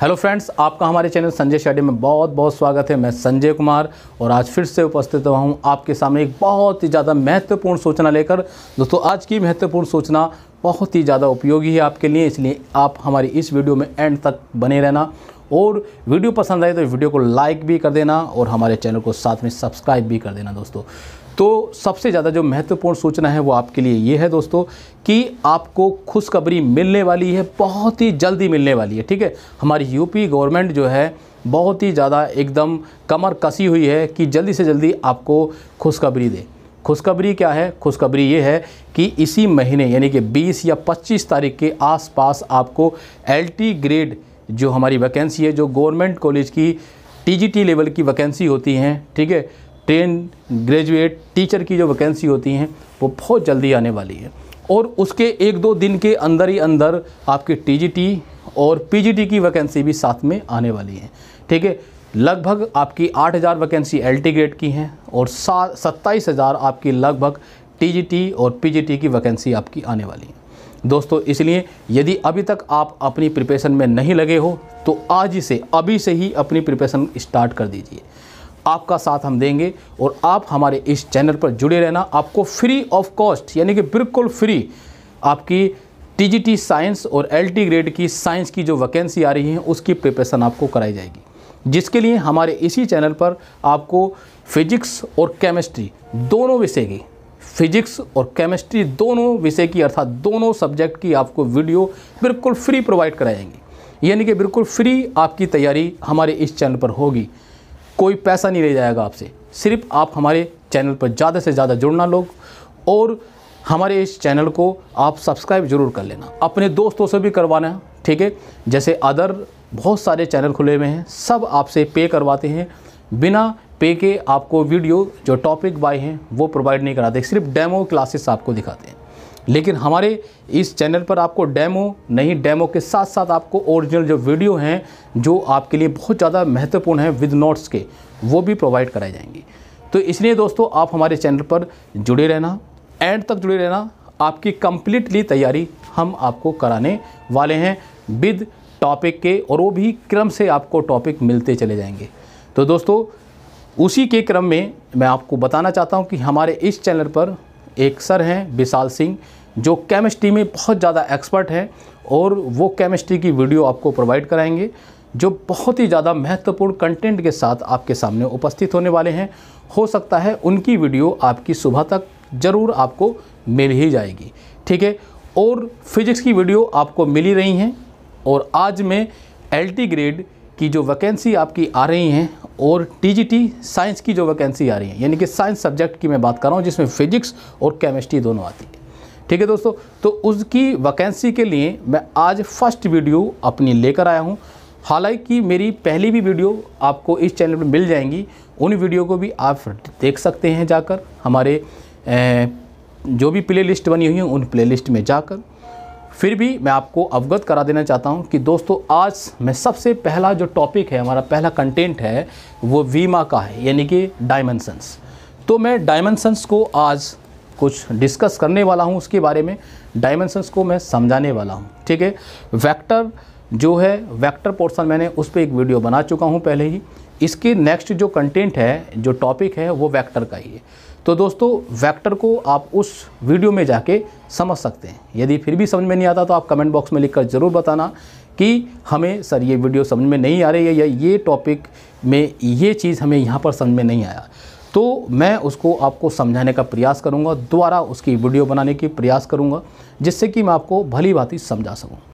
hello friends आपका हमारे channel Sanjay shady में बहुत बहुत स्वागत है मैं संजय कुमार और आज फिर से उपस्थित हुआ हूँ आपके सामने एक बहुत ही ज़्यादा महत्वपूर्ण सूचना लेकर दोस्तों आज की महत्वपूर्ण सूचना बहुत ही ज़्यादा उपयोगी है आपके लिए इसलिए आप हमारी इस वीडियो में एंड तक बने रहना और वीडियो पसंद आए तो वीडियो को लाइक भी कर देना और हमारे चैनल को साथ में सब्सक्राइब भी कर देना दोस्तों तो सबसे ज़्यादा जो महत्वपूर्ण सूचना है वो आपके लिए ये है दोस्तों कि आपको खुशखबरी मिलने वाली है बहुत ही जल्दी मिलने वाली है ठीक है हमारी यूपी गवर्नमेंट जो है बहुत ही ज़्यादा एकदम कमर कसी हुई है कि जल्दी से जल्दी आपको खुशखबरी दे खुशखबरी क्या है खुशखबरी ये है कि इसी महीने यानी कि 20 या 25 तारीख के आसपास आपको एल ग्रेड जो हमारी वैकेंसी है जो गवर्नमेंट कॉलेज की टी लेवल की वैकेंसी होती हैं ठीक है ट्रेन ग्रेजुएट टीचर की जो वैकेंसी होती हैं वो बहुत जल्दी आने वाली है और उसके एक दो दिन के अंदर ही अंदर आपके टीजीटी और पीजीटी की वैकेंसी भी साथ में आने वाली है ठीक है लगभग आपकी 8000 वैकेंसी टी ग्रेड की हैं और सा सत्ताईस आपकी लगभग टीजीटी और पीजीटी की वैकेंसी आपकी आने वाली है दोस्तों इसलिए यदि अभी तक आप अपनी प्रिपरेशन में नहीं लगे हो तो आज ही से अभी से ही अपनी प्रिपरेशन स्टार्ट कर दीजिए आपका साथ हम देंगे और आप हमारे इस चैनल पर जुड़े रहना आपको फ्री ऑफ कॉस्ट यानी कि बिल्कुल फ्री आपकी टीजीटी साइंस और एलटी ग्रेड की साइंस की जो वैकेंसी आ रही है उसकी प्रिपरेशन आपको कराई जाएगी जिसके लिए हमारे इसी चैनल पर आपको फिजिक्स और केमिस्ट्री दोनों विषय की फिजिक्स और केमिस्ट्री दोनों विषय की अर्थात दोनों सब्जेक्ट की आपको वीडियो बिल्कुल फ्री प्रोवाइड कराएंगे यानी कि बिल्कुल फ्री आपकी तैयारी हमारे इस चैनल पर होगी कोई पैसा नहीं ले जाएगा आपसे सिर्फ आप हमारे चैनल पर ज़्यादा से ज़्यादा जुड़ना लोग और हमारे इस चैनल को आप सब्सक्राइब जरूर कर लेना अपने दोस्तों से भी करवाना ठीक है जैसे अदर बहुत सारे चैनल खुले हुए हैं सब आपसे पे करवाते हैं बिना पे के आपको वीडियो जो टॉपिक बाय हैं वो प्रोवाइड नहीं कराते सिर्फ डेमो क्लासेस आपको दिखाते हैं लेकिन हमारे इस चैनल पर आपको डेमो नहीं डेमो के साथ साथ आपको ओरिजिनल जो वीडियो हैं जो आपके लिए बहुत ज़्यादा महत्वपूर्ण हैं विद नोट्स के वो भी प्रोवाइड कराए जाएंगे तो इसलिए दोस्तों आप हमारे चैनल पर जुड़े रहना एंड तक जुड़े रहना आपकी कम्प्लीटली तैयारी हम आपको कराने वाले हैं विद टॉपिक के और वो भी क्रम से आपको टॉपिक मिलते चले जाएंगे तो दोस्तों उसी के क्रम में मैं आपको बताना चाहता हूँ कि हमारे इस चैनल पर एक सर हैं विशाल सिंह जो केमिस्ट्री में बहुत ज़्यादा एक्सपर्ट हैं और वो केमिस्ट्री की वीडियो आपको प्रोवाइड कराएंगे जो बहुत ही ज़्यादा महत्वपूर्ण कंटेंट के साथ आपके सामने उपस्थित होने वाले हैं हो सकता है उनकी वीडियो आपकी सुबह तक ज़रूर आपको मिल ही जाएगी ठीक है और फिजिक्स की वीडियो आपको मिल ही रही हैं और आज मैं एल ग्रेड की जो वैकेंसी आपकी आ रही हैं और टीजीटी साइंस की जो वैकेंसी आ रही है यानी कि साइंस सब्जेक्ट की मैं बात कर रहा हूँ जिसमें फिजिक्स और केमिस्ट्री दोनों आती है ठीक है दोस्तों तो उसकी वैकेंसी के लिए मैं आज फर्स्ट वीडियो अपनी लेकर आया हूँ हालांकि मेरी पहली भी वीडियो आपको इस चैनल पर मिल जाएंगी उन वीडियो को भी आप देख सकते हैं जाकर हमारे जो भी प्ले लिस्ट बनी हुई है उन प्ले लिस्ट में जाकर फिर भी मैं आपको अवगत करा देना चाहता हूं कि दोस्तों आज मैं सबसे पहला जो टॉपिक है हमारा पहला कंटेंट है वो वीमा का है यानी कि डायमेंसन्स तो मैं डायमेंसन्स को आज कुछ डिस्कस करने वाला हूँ उसके बारे में डायमेंशंस को मैं समझाने वाला हूँ ठीक है वैक्टर जो है वेक्टर पोर्शन मैंने उस पर एक वीडियो बना चुका हूँ पहले ही इसके नेक्स्ट जो कंटेंट है जो टॉपिक है वो वैक्टर का ही है तो दोस्तों वेक्टर को आप उस वीडियो में जाके समझ सकते हैं यदि फिर भी समझ में नहीं आता तो आप कमेंट बॉक्स में लिखकर ज़रूर बताना कि हमें सर ये वीडियो समझ में नहीं आ रही है या ये टॉपिक में ये चीज़ हमें यहाँ पर समझ में नहीं आया तो मैं उसको आपको समझाने का प्रयास करूँगा दोबारा उसकी वीडियो बनाने की प्रयास करूँगा जिससे कि मैं आपको भली भांति समझा सकूँ